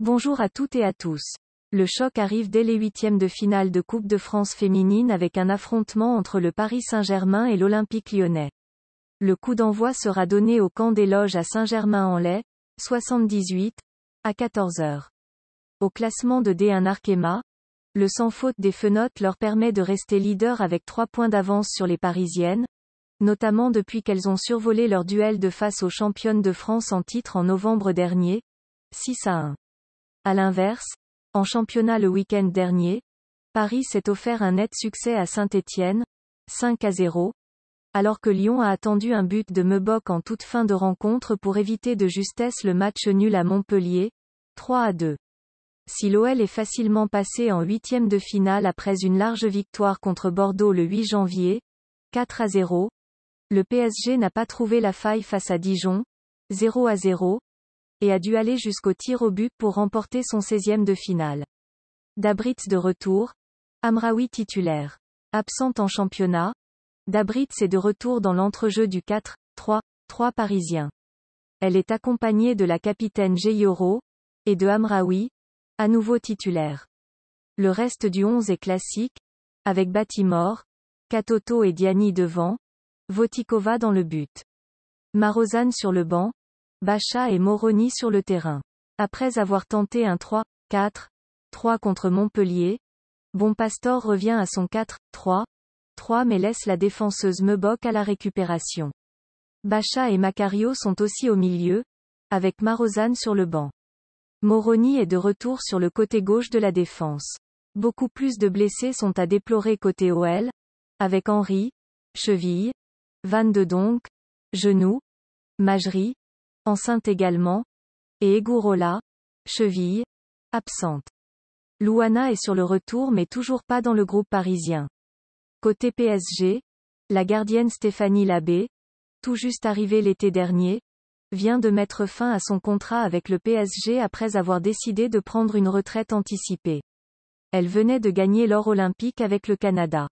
Bonjour à toutes et à tous. Le choc arrive dès les huitièmes de finale de Coupe de France féminine avec un affrontement entre le Paris Saint-Germain et l'Olympique lyonnais. Le coup d'envoi sera donné au camp des loges à Saint-Germain-en-Laye, 78, à 14h. Au classement de D1 Arkema, le sans faute des fenotes leur permet de rester leader avec trois points d'avance sur les Parisiennes, notamment depuis qu'elles ont survolé leur duel de face aux championnes de France en titre en novembre dernier, 6 à 1. À l'inverse, en championnat le week-end dernier, Paris s'est offert un net succès à Saint-Étienne, 5 à 0, alors que Lyon a attendu un but de Meubok en toute fin de rencontre pour éviter de justesse le match nul à Montpellier, 3 à 2. Si l'OL est facilement passé en huitième de finale après une large victoire contre Bordeaux le 8 janvier, 4 à 0, le PSG n'a pas trouvé la faille face à Dijon, 0 à 0, et a dû aller jusqu'au tir au but pour remporter son 16e de finale. Dabritz de retour, Amraoui titulaire. Absente en championnat, Dabritz est de retour dans l'entrejeu du 4-3-3 parisien. Elle est accompagnée de la capitaine Geyoro, et de Amraoui, à nouveau titulaire. Le reste du 11 est classique, avec Batimor, Katoto et Diani devant, Votikova dans le but. Marozan sur le banc, Bacha et Moroni sur le terrain. Après avoir tenté un 3, 4, 3 contre Montpellier, Bonpastor revient à son 4, 3, 3 mais laisse la défenseuse Mebok à la récupération. Bacha et Macario sont aussi au milieu, avec Marozane sur le banc. Moroni est de retour sur le côté gauche de la défense. Beaucoup plus de blessés sont à déplorer côté OL, avec Henri, cheville, Van de Donk, genou, Magerie enceinte également, et Egourola, cheville, absente. Louana est sur le retour mais toujours pas dans le groupe parisien. Côté PSG, la gardienne Stéphanie Labbé, tout juste arrivée l'été dernier, vient de mettre fin à son contrat avec le PSG après avoir décidé de prendre une retraite anticipée. Elle venait de gagner l'or olympique avec le Canada.